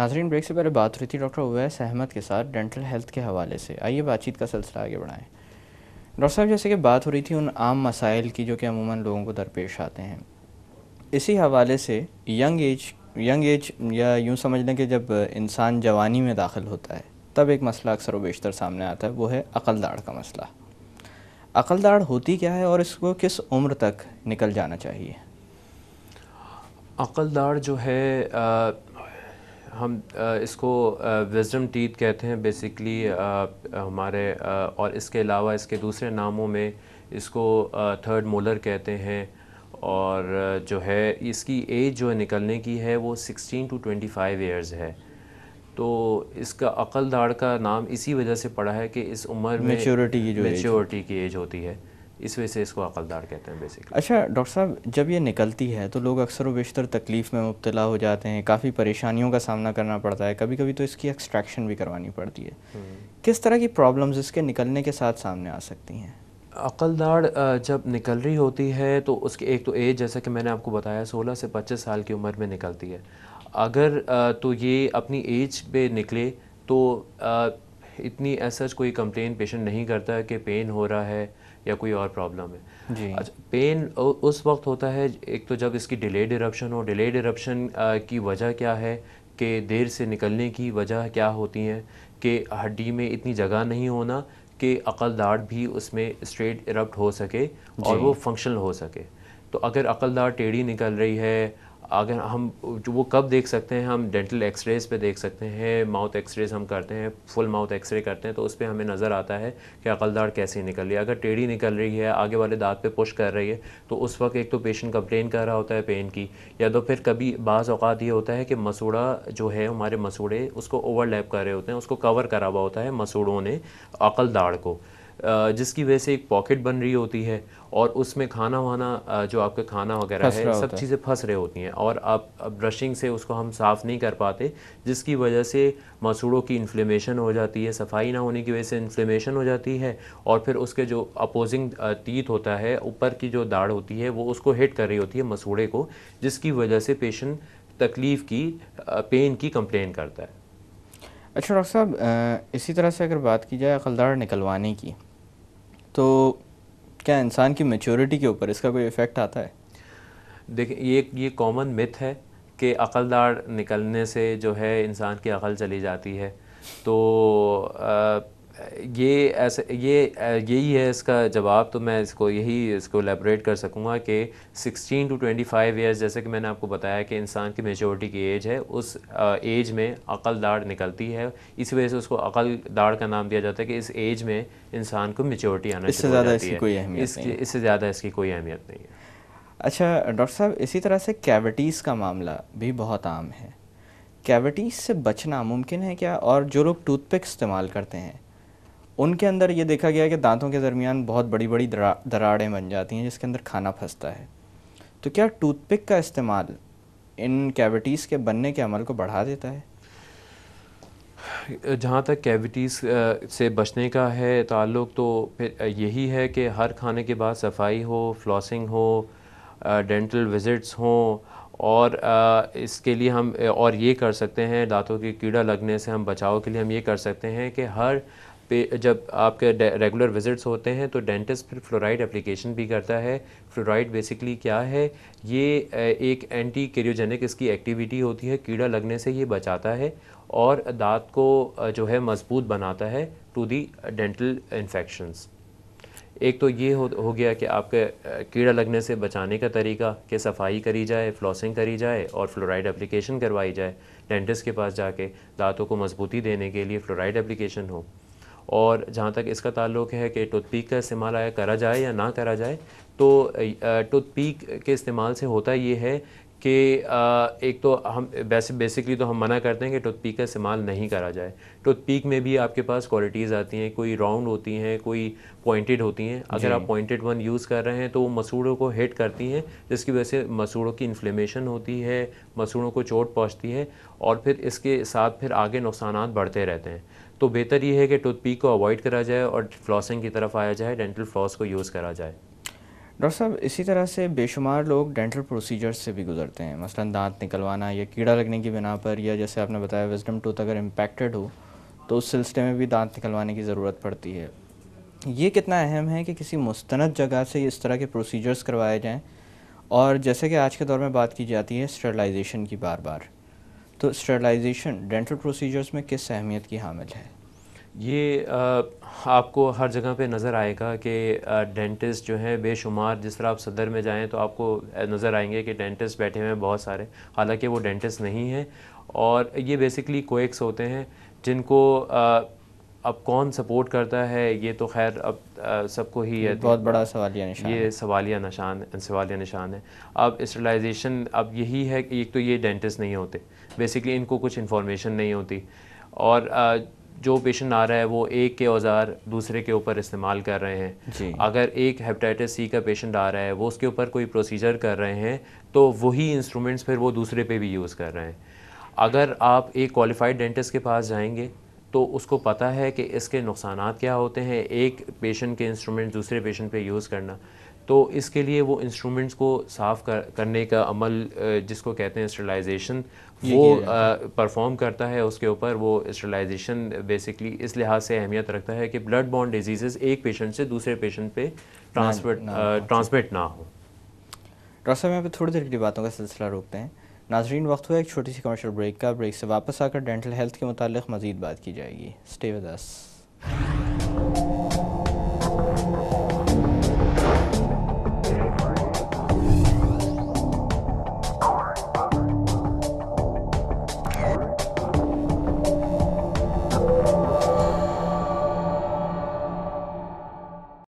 नाजरीन ब्रेक से पहले बात हुई थी डॉक्टर उवैस अहमद के साथ डेंटल हेल्थ के हवाले से आइए बातचीत का सिलसिला आगे बढ़ाएँ डॉक्टर साहब जैसे कि बात हो रही थी उन आम मसाइल की जो कि अमूमन लोगों को दरपेश आते हैं इसी हवाले से यंग एज यंग एज या यूँ समझ लें कि जब इंसान जवानी में दाखिल होता है तब एक मसला अक्सर व बेशतर सामने आता है वो है अकलदाड़ का मसला अकलदाड़ होती क्या है और इसको किस उम्र तक निकल जाना चाहिए अकलदाड़ जो है आ, हम इसको विजडम टीथ कहते हैं बेसिकली हमारे और इसके अलावा इसके दूसरे नामों में इसको थर्ड मोलर कहते हैं और जो है इसकी एज जो है निकलने की है वो 16 टू 25 ईयर्स है तो इसका अकल दाड़ का नाम इसी वजह से पड़ा है कि इस उम्र में मेच्योरिटी की जो मेच्योरिटी की एज होती है इस वजह से इसको अकलदार कहते हैं बेसिकली अच्छा डॉक्टर साहब जब ये निकलती है तो लोग अक्सर व बेशतर तकलीफ़ में मुबतला हो जाते हैं काफ़ी परेशानियों का सामना करना पड़ता है कभी कभी तो इसकी एक्सट्रैक्शन भी करवानी पड़ती है हम्म। किस तरह की प्रॉब्लम्स इसके निकलने के साथ सामने आ सकती हैं अकलदार जब निकल रही होती है तो उसकी एक तो एज जैसा कि मैंने आपको बताया सोलह से पच्चीस साल की उम्र में निकलती है अगर तो ये अपनी एज पे निकले तो इतनी ऐसा कोई कंप्लेन पेशेंट नहीं करता कि पेन हो रहा है या कोई और प्रॉब्लम है जी अच्छा पेन उस वक्त होता है एक तो जब इसकी डिलेड इरप्शन हो डिलेड इरप्शन की वजह क्या है कि देर से निकलने की वजह क्या होती है कि हड्डी में इतनी जगह नहीं होना कि अकलदार भी उसमें स्ट्रेट इरप्ट हो सके और वो फंक्शनल हो सके तो अगर अकलदार टेढ़ी निकल रही है अगर हम जो वो कब देख सकते हैं हम डेंटल एक्सरेज पे देख सकते हैं माउथ एक्सरेज हम करते हैं फुल माउथ एक्सरे करते हैं तो उस पर हमें नज़र आता है कि अकलदार कैसी निकल रही है अगर टेढ़ी निकल रही है आगे वाले दांत पे पुश कर रही है तो उस वक्त एक तो पेशेंट कंप्लेन कर रहा होता है पेन की या तो फिर कभी बाज़ अवत ये होता है कि मसूड़ा जो है हमारे मसूड़े उसको ओवरलैप कर रहे होते हैं उसको कवर करा हुआ होता है मसूड़ों ने अकलदाड़ को जिसकी वजह से एक पॉकेट बन रही होती है और उसमें खाना वाना जो आपका खाना वगैरह है सब चीज़ें फंस रहे होती हैं और आप ब्रशिंग से उसको हम साफ़ नहीं कर पाते जिसकी वजह से मसूड़ों की इन्फ्लेमेशन हो जाती है सफाई ना होने की वजह से इन्फ्लेमेशन हो जाती है और फिर उसके जो अपोजिंग तीत होता है ऊपर की जो दाढ़ होती है वो उसको हिट कर रही होती है मसूड़े को जिसकी वजह से पेशेंट तकलीफ़ की पेन की कंप्लेन करता है अच्छा डॉक्टर साहब इसी तरह से अगर बात की जाए अकलदार निकलवाने की तो क्या इंसान की मेच्योरिटी के ऊपर इसका कोई इफ़ेक्ट आता है देखिए ये ये कॉमन मिथ है कि अकलदार निकलने से जो है इंसान की अकल चली जाती है तो आ, ये ऐसे ये यही है इसका जवाब तो मैं इसको यही इसको एलेबरेट कर सकूँगा कि 16 टू 25 ईयर्स जैसे कि मैंने आपको बताया कि इंसान की मेजोरिटी की एज है उस एज में अकल दाड़ निकलती है इसी वजह से उसको अकल दाड़ का नाम दिया जाता है कि इस एज में इंसान को मेजोरिटी आना इससे ज़्यादा इसकी कोई अहमियत इससे ज़्यादा इसकी कोई अहमियत नहीं है अच्छा डॉक्टर साहब इसी तरह से कैविटीज़ का मामला भी बहुत आम है कैविटीज़ से बचना मुमकिन है क्या और जो लोग टूथपिक इस्तेमाल करते हैं उनके अंदर ये देखा गया कि दांतों के दरमियान बहुत बड़ी बड़ी दरा दराड़ें बन जाती हैं जिसके अंदर खाना फंसता है तो क्या टूथपिक का इस्तेमाल इन कैविटीज़ के बनने के अमल को बढ़ा देता है जहाँ तक कैविटीज़ से बचने का है ताल्लुक़ तो फिर यही है कि हर खाने के बाद सफाई हो फ्लॉसिंग हो डेंटल विज़िट्स हों और इसके लिए हम और ये कर सकते हैं दांतों के कीड़ा लगने से हम बचाव के लिए हम ये कर सकते हैं कि हर पे जब आपके रेगुलर विजिट्स होते हैं तो डेंटिस्ट फिर फ्लोराइड एप्लीकेशन भी करता है फ्लोराइड बेसिकली क्या है ये एक एंटी कैरियोजेनिक इसकी एक्टिविटी होती है कीड़ा लगने से ये बचाता है और दांत को जो है मजबूत बनाता है टू दी डेंटल इन्फेक्शंस एक तो ये हो, हो गया कि आपके कीड़ा लगने से बचाने का तरीका कि सफाई करी जाए फ्लॉसिंग करी जाए और फ्लोराइड एप्लीकेशन करवाई जाए डेंटिस्ट के पास जाके दांतों को मजबूती देने के लिए फ्लोराइड एप्लीकेशन हो और जहाँ तक इसका ताल्लुक है कि टूथपिक का इस्तेमाल आया करा जाए या ना करा जाए तो टूथपिक के इस्तेमाल से होता ये है कि एक तो हम वैसे बेसिकली तो हम मना करते हैं कि टूथपिक का इस्तेमाल नहीं करा जाए टूथपिक में भी आपके पास क्वालिटीज़ आती हैं कोई राउंड होती हैं कोई पॉइंटेड होती हैं अगर आप पॉइंटेड वन यूज़ कर रहे हैं तो वो मसूड़ों को हिट करती हैं जिसकी वजह से मसूड़ों की इन्फ्लेमेशन होती है मसूड़ों को चोट पहुँचती है और फिर इसके साथ फिर आगे नुकसान बढ़ते रहते हैं तो बेहतर ये है कि टूथपीक को अवॉइड करा जाए और फ्लॉसिंग की तरफ आया जाए डेंटल फ्लॉस को यूज़ करा जाए डॉक्टर साहब इसी तरह से बेशुमार लोग डेंटल प्रोसीजर्स से भी गुजरते हैं मसलन दांत निकलवाना या कीड़ा लगने की बिना पर या जैसे आपने बताया विजडम टूथ अगर इम्पेक्टेड हो तो उस सिलसिले में भी दांत निकलवाने की ज़रूरत पड़ती है ये कितना अहम है कि किसी मुस्तंद जगह से इस तरह के प्रोसीजर्स करवाए जाएँ और जैसे कि आज के दौर में बात की जाती है स्टरलाइजेशन की बार बार तो स्टरलाइजेशन डेंटल प्रोसीजर्स में किस अहमियत की हामिल है ये आपको हर जगह पे नज़र आएगा कि डेंटिस्ट जो हैं बेशुमार जिस तरह आप सदर में जाएं तो आपको नज़र आएंगे कि डेंटिस्ट बैठे हुए हैं बहुत सारे हालांकि वो डेंटिस्ट नहीं हैं और ये बेसिकली कोएक्स होते हैं जिनको अब कौन सपोर्ट करता है ये तो खैर अब सबको ही है बहुत बड़ा सवालिया निशान ये सवालिया निशान सवालिया निशान है अब स्टरलाइजेशन अब यही है कि एक तो ये डेंटिस्ट नहीं होते बेसिकली इनको कुछ इन्फॉर्मेशन नहीं होती और जो पेशेंट आ रहा है वो एक के औज़ार दूसरे के ऊपर इस्तेमाल कर रहे हैं अगर एक हेपेटाइटिस सी का पेशेंट आ रहा है वो उसके ऊपर कोई प्रोसीजर कर रहे हैं तो वही इंस्ट्रूमेंट्स फिर वो दूसरे पे भी यूज़ कर रहे हैं अगर आप एक क्वालिफाइड डेंटिस्ट के पास जाएंगे तो उसको पता है कि इसके नुकसान क्या होते हैं एक पेशेंट के इंस्ट्रूमेंट दूसरे पेशेंट पे यूज़ करना तो इसके लिए वो इंस्ट्रूमेंट्स को साफ़ कर, करने का अमल जिसको कहते हैं स्टरलाइजेशन वो परफॉर्म करता है उसके ऊपर वो स्टरलाइजेशन बेसिकली इस लिहाज से अहमियत रखता है कि ब्लड बॉन्ड डिजीजेस एक पेशेंट से दूसरे पेशेंट पे ट्रांसमिट ट्रांसमिट ना हो डॉक्टर साहब यहाँ थोड़ी देर की बातों का सिलसिला रोकते हैं नाजरीन वक्त हुआ एक छोटी सी कमर्शियल ब्रेक का ब्रेक से वापस आकर डेंटल हेल्थ के मुतालिक मजीद बात की जाएगी स्टे विद अस